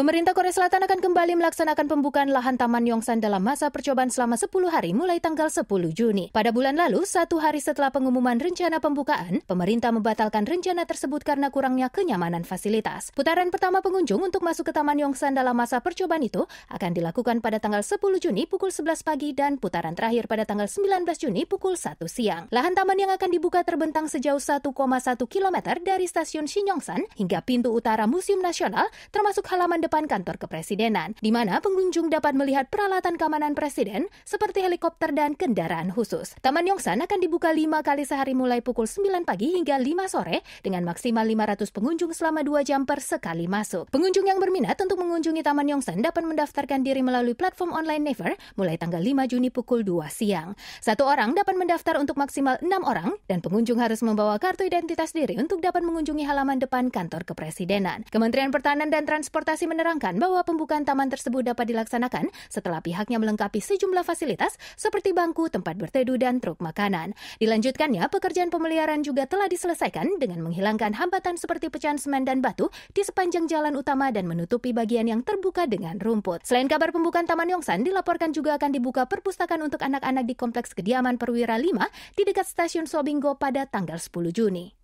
Pemerintah Korea Selatan akan kembali melaksanakan pembukaan lahan Taman Yongsan dalam masa percobaan selama 10 hari mulai tanggal 10 Juni. Pada bulan lalu, satu hari setelah pengumuman rencana pembukaan, pemerintah membatalkan rencana tersebut karena kurangnya kenyamanan fasilitas. Putaran pertama pengunjung untuk masuk ke Taman Yongsan dalam masa percobaan itu akan dilakukan pada tanggal 10 Juni pukul 11 pagi dan putaran terakhir pada tanggal 19 Juni pukul 1 siang. Lahan taman yang akan dibuka terbentang sejauh 1,1 km dari stasiun Shinyongsan hingga pintu utara Museum Nasional, termasuk halaman depan depan kantor kepresidenan, di mana pengunjung dapat melihat peralatan keamanan presiden seperti helikopter dan kendaraan khusus. Taman Yongsan akan dibuka lima kali sehari mulai pukul 9 pagi hingga 5 sore dengan maksimal 500 pengunjung selama 2 jam per sekali masuk. Pengunjung yang berminat untuk mengunjungi Taman Yongsan dapat mendaftarkan diri melalui platform online Never mulai tanggal 5 Juni pukul 2 siang. Satu orang dapat mendaftar untuk maksimal 6 orang dan pengunjung harus membawa kartu identitas diri untuk dapat mengunjungi halaman depan kantor kepresidenan. Kementerian Pertahanan dan Transportasi men menerangkan bahwa pembukaan taman tersebut dapat dilaksanakan setelah pihaknya melengkapi sejumlah fasilitas seperti bangku, tempat berteduh, dan truk makanan. Dilanjutkannya, pekerjaan pemeliharaan juga telah diselesaikan dengan menghilangkan hambatan seperti pecahan semen dan batu di sepanjang jalan utama dan menutupi bagian yang terbuka dengan rumput. Selain kabar pembukaan Taman Yongsan, dilaporkan juga akan dibuka perpustakaan untuk anak-anak di Kompleks Kediaman Perwira 5 di dekat stasiun Sobingo pada tanggal 10 Juni.